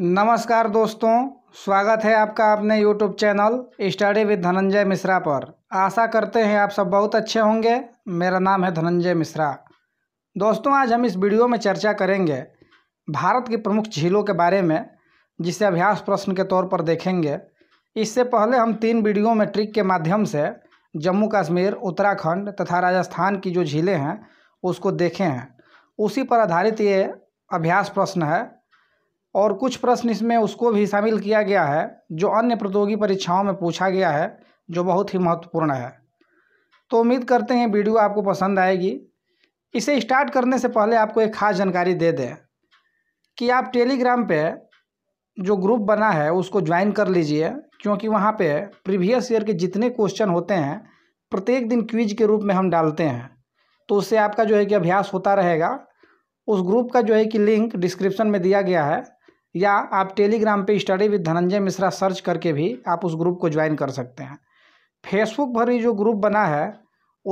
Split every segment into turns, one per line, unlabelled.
नमस्कार दोस्तों स्वागत है आपका अपने YouTube channel study with Dhananjay Mishra पर आशा करते हैं आप सब बहुत अच्छे होंगे मेरा नाम है धनंजय मिश्रा दोस्तों आज हम इस वीडियो में चर्चा करेंगे भारत की प्रमुख झीलों के बारे में जिसे अभ्यास प्रश्न के तौर पर देखेंगे इससे पहले हम तीन वीडियो में ट्रिक के माध्यम से जम्मू कश्मीर उत्तराखंड तथा राजस्थान की जो झीलें हैं उसको देखे हैं उसी पर आधारित ये अभ्यास प्रश्न है और कुछ प्रश्न इसमें उसको भी शामिल किया गया है जो अन्य प्रतियोगी परीक्षाओं में पूछा गया है जो बहुत ही महत्वपूर्ण है तो उम्मीद करते हैं वीडियो आपको पसंद आएगी इसे स्टार्ट करने से पहले आपको एक खास जानकारी दे दें कि आप टेलीग्राम पे जो ग्रुप बना है उसको ज्वाइन कर लीजिए क्योंकि वहाँ पे प्रीवियस ईयर के जितने क्वेश्चन होते हैं प्रत्येक दिन क्विज के रूप में हम डालते हैं तो उससे आपका जो है कि अभ्यास होता रहेगा उस ग्रुप का जो है कि लिंक डिस्क्रिप्शन में दिया गया है या आप टेलीग्राम पे study with Dhananjay Mishra search करके भी आप उस ग्रुप को ज्वाइन कर सकते हैं फेसबुक पर भी जो ग्रुप बना है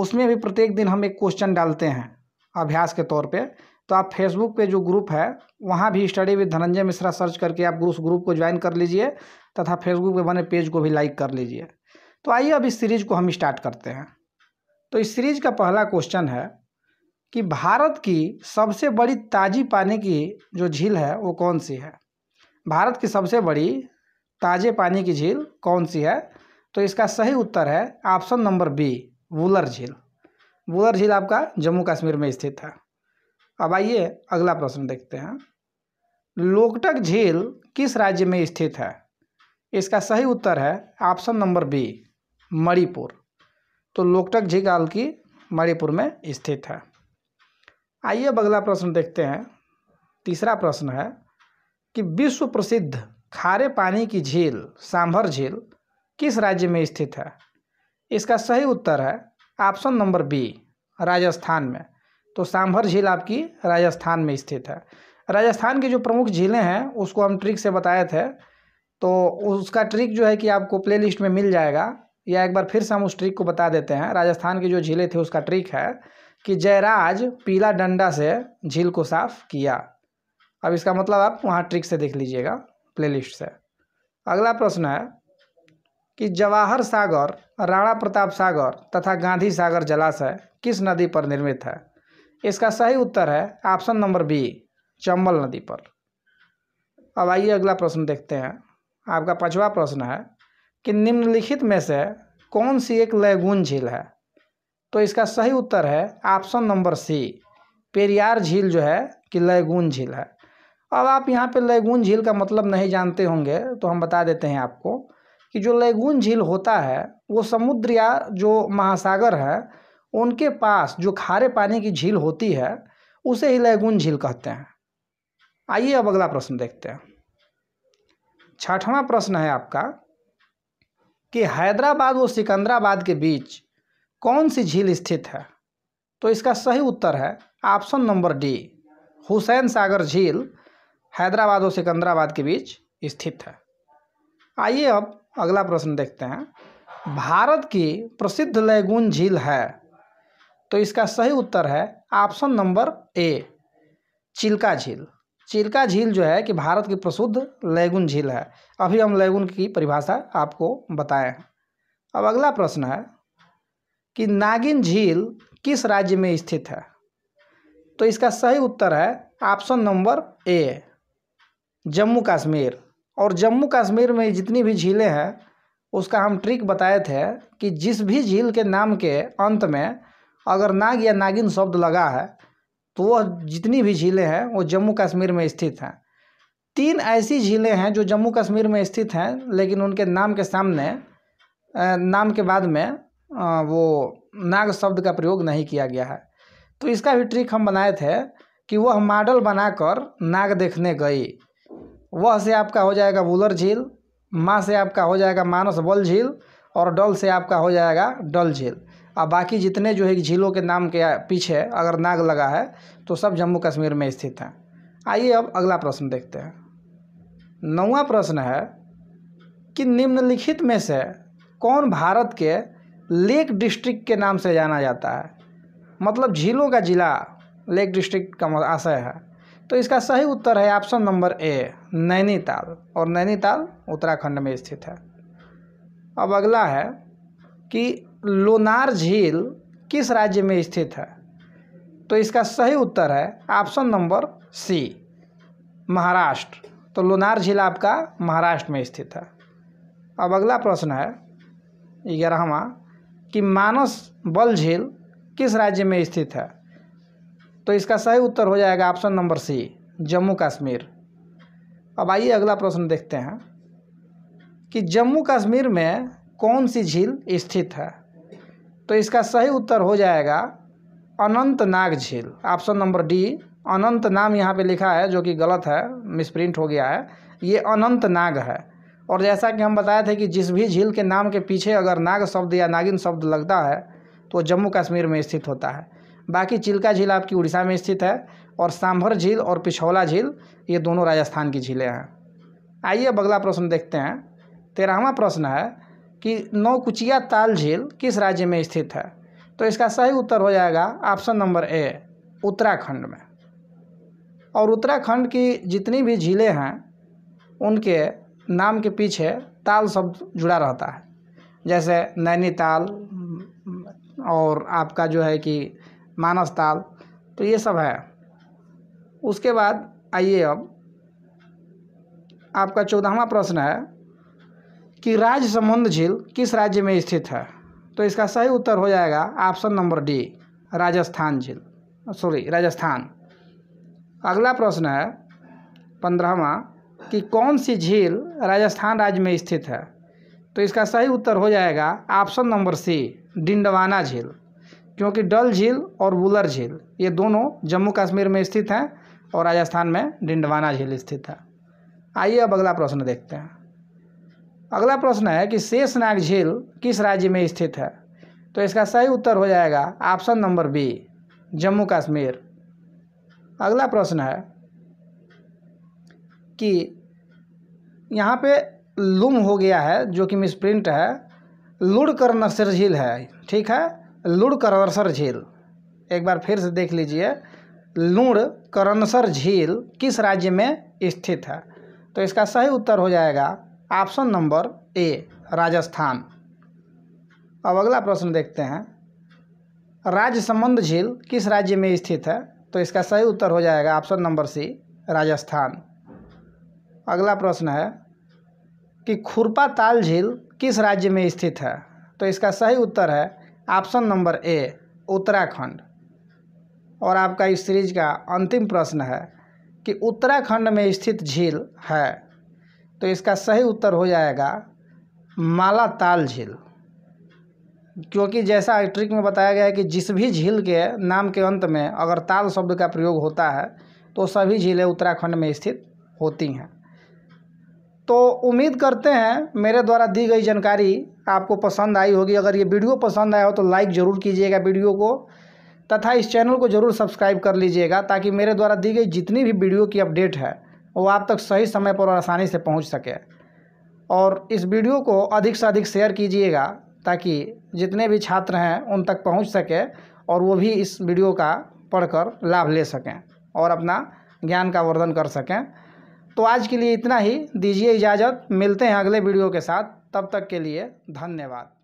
उसमें भी प्रत्येक दिन हम एक क्वेश्चन डालते हैं अभ्यास के तौर पे तो आप फेसबुक पे जो ग्रुप है वहाँ भी study with Dhananjay Mishra search करके आप उस ग्रुप को ज्वाइन कर लीजिए तथा फेसबुक पर बने पेज को भी लाइक कर लीजिए तो आइए अब इस सीरीज को हम स्टार्ट करते हैं तो इस सीरीज का पहला क्वेश्चन है कि भारत की सबसे बड़ी ताजी पानी की जो झील है वो कौन सी है भारत की सबसे बड़ी ताजे पानी की झील कौन सी है तो इसका सही उत्तर है ऑप्शन नंबर बी वुलर झील वुलर झील आपका जम्मू कश्मीर में स्थित है अब आइए अगला प्रश्न देखते हैं लोकटक झील किस राज्य में स्थित है इसका सही उत्तर है ऑप्शन नंबर बी मणिपुर तो लोकटक झील आल की मणिपुर में स्थित है आइए अब अगला प्रश्न देखते हैं तीसरा प्रश्न है कि विश्व प्रसिद्ध खारे पानी की झील सांभर झील किस राज्य में स्थित है इसका सही उत्तर है ऑप्शन नंबर बी राजस्थान में तो सांभर झील आपकी राजस्थान में स्थित है राजस्थान की जो प्रमुख झीलें हैं उसको हम ट्रिक से बताए थे तो उसका ट्रिक जो है कि आपको प्लेलिस्ट में मिल जाएगा या एक बार फिर से हम उस ट्रिक को बता देते हैं राजस्थान की जो झीलें थे उसका ट्रिक है कि जयराज पीला डंडा से झील को साफ किया अब इसका मतलब आप वहाँ ट्रिक से देख लीजिएगा प्लेलिस्ट से अगला प्रश्न है कि जवाहर सागर राणा प्रताप सागर तथा गांधी सागर जलाशय किस नदी पर निर्मित है इसका सही उत्तर है ऑप्शन नंबर बी चंबल नदी पर अब आइए अगला प्रश्न देखते हैं आपका पांचवा प्रश्न है कि निम्नलिखित में से कौन सी एक लैगून झील है तो इसका सही उत्तर है ऑप्शन नंबर सी पेरियार झील जो है कि लैगून झील है अब आप यहाँ पे लैगून झील का मतलब नहीं जानते होंगे तो हम बता देते हैं आपको कि जो लैगून झील होता है वो समुद्र या जो महासागर है उनके पास जो खारे पानी की झील होती है उसे ही लैगून झील कहते हैं आइए अब अगला प्रश्न देखते हैं छठवा प्रश्न है आपका कि हैदराबाद और सिकंदराबाद के बीच कौन सी झील स्थित है तो इसका सही उत्तर है option number D Hussain Sagar झील हैदराबाद और सिकंदराबाद के बीच स्थित है आइए अब अगला प्रश्न देखते हैं भारत की प्रसिद्ध लैगून झील है तो इसका सही उत्तर है ऑप्शन नंबर ए चिल्का झील चिल्का झील जो है कि भारत की प्रसिद्ध लैगून झील है अभी हम लैगून की परिभाषा आपको बताए हैं अब अगला प्रश्न है कि नागिन झील किस राज्य में स्थित है तो इसका सही उत्तर है option number A Jammu Kashmir और जम्मू कश्मीर में जितनी भी झीलें हैं उसका हम ट्रिक बताए थे कि जिस भी झील के नाम के अंत में अगर नाग या नागिन शब्द लगा है तो वह जितनी भी झीलें हैं वो जम्मू कश्मीर में स्थित हैं तीन ऐसी झीलें हैं जो जम्मू कश्मीर में स्थित हैं लेकिन उनके नाम के सामने नाम के बाद में वो नाग शब्द का प्रयोग नहीं किया गया है तो इसका भी ट्रिक हम बनाए थे कि वह मॉडल बनाकर नाग देखने गई वह से आपका हो जाएगा वुलर झील माँ से आपका हो जाएगा मानस बल झील और डल से आपका हो जाएगा डल झील और बाकी जितने जो है झीलों के नाम के पीछे अगर नाग लगा है तो सब जम्मू कश्मीर में स्थित हैं आइए अब अगला प्रश्न देखते हैं नौवा प्रश्न है कि निम्नलिखित में से कौन भारत के लेक डिस्ट्रिक्ट के नाम से जाना जाता है मतलब झीलों का ज़िला लेक डिस्ट्रिक्ट का आशय है तो इसका सही उत्तर है ऑप्शन नंबर ए नैनीताल और नैनीताल उत्तराखंड में स्थित है अब अगला है कि लोनार झील किस राज्य में स्थित है तो इसका सही उत्तर है ऑप्शन नंबर सी महाराष्ट्र तो लोनार झील आपका महाराष्ट्र में स्थित है अब अगला प्रश्न है ग्यारहवा कि मानस बल झील किस राज्य में स्थित है तो इसका सही उत्तर हो जाएगा option number C Jammu Kashmir अब आइए अगला प्रश्न देखते हैं कि जम्मू कश्मीर में कौन सी झील स्थित है तो इसका सही उत्तर हो जाएगा अनंतनाग झील ऑप्शन नंबर डी अनंत नाम यहाँ पे लिखा है जो कि गलत है मिसप्रिंट हो गया है ये अनंतनाग है और जैसा कि हम बताए थे कि जिस भी झील के नाम के पीछे अगर नाग शब्द या नागिन शब्द लगता है तो जम्मू कश्मीर में स्थित होता है बाकी चिल्का झील आपकी उड़ीसा में स्थित है और सांभर झील और पिछौला झील ये दोनों राजस्थान की झीलें हैं आइए अब अगला प्रश्न देखते हैं तेरहवा प्रश्न है कि नौकुचिया ताल झील किस राज्य में स्थित है तो इसका सही उत्तर हो जाएगा ऑप्शन नंबर ए उत्तराखंड में और उत्तराखंड की जितनी भी झीलें हैं उनके नाम के पीछे ताल शब्द जुड़ा रहता है जैसे नैनीताल और आपका जो है कि मानस ताल तो ये सब है उसके बाद आइए अब आपका चौदहवा प्रश्न है कि राज संबंध झील किस राज्य में स्थित है तो इसका सही उत्तर हो जाएगा ऑप्शन नंबर डी राजस्थान झील सॉरी राजस्थान अगला प्रश्न है पंद्रहवा कि कौन सी झील राजस्थान राज्य में स्थित है तो इसका सही उत्तर हो जाएगा ऑप्शन नंबर सी डिंडवाना झील क्योंकि डल झील और वुलर झील ये दोनों जम्मू कश्मीर में स्थित हैं और राजस्थान में डिंडवाना झील स्थित है आइए अब अगला प्रश्न देखते हैं अगला प्रश्न है कि शेषनाग झील किस राज्य में स्थित है तो इसका सही उत्तर हो जाएगा option number B Jammu Kashmir अगला प्रश्न है कि यहाँ पे लुम हो गया है जो कि मिसप्रिंट है लुड़कर नसर झील है ठीक है लुड़ करणसर झील एक बार फिर से देख लीजिए करणसर झील किस राज्य में स्थित है तो इसका सही उत्तर हो जाएगा ऑप्शन नंबर ए राजस्थान अब अगला प्रश्न देखते हैं राजसमंद झील किस राज्य में स्थित है तो इसका सही उत्तर हो जाएगा ऑप्शन नंबर सी राजस्थान अगला प्रश्न है कि खुरपा ताल झील किस राज्य में स्थित है तो इसका सही उत्तर है ऑप्शन नंबर ए उत्तराखंड और आपका इस सीरीज का अंतिम प्रश्न है कि उत्तराखंड में स्थित झील है तो इसका सही उत्तर हो जाएगा मालाताल झील क्योंकि जैसा ट्रिक में बताया गया है कि जिस भी झील के नाम के अंत में अगर ताल शब्द का प्रयोग होता है तो सभी झीलें उत्तराखंड में स्थित होती हैं तो उम्मीद करते हैं मेरे द्वारा दी गई जानकारी आपको पसंद आई होगी अगर ये वीडियो पसंद आया हो तो लाइक ज़रूर कीजिएगा वीडियो को तथा इस चैनल को ज़रूर सब्सक्राइब कर लीजिएगा ताकि मेरे द्वारा दी गई जितनी भी वीडियो की अपडेट है वो आप तक सही समय पर और आसानी से पहुंच सके और इस वीडियो को अधिक से अधिक शेयर कीजिएगा ताकि जितने भी छात्र हैं उन तक पहुँच सके और वो भी इस वीडियो का पढ़कर लाभ ले सकें और अपना ज्ञान का वर्धन कर सकें तो आज के लिए इतना ही दीजिए इजाज़त मिलते हैं अगले वीडियो के साथ तब तक के लिए धन्यवाद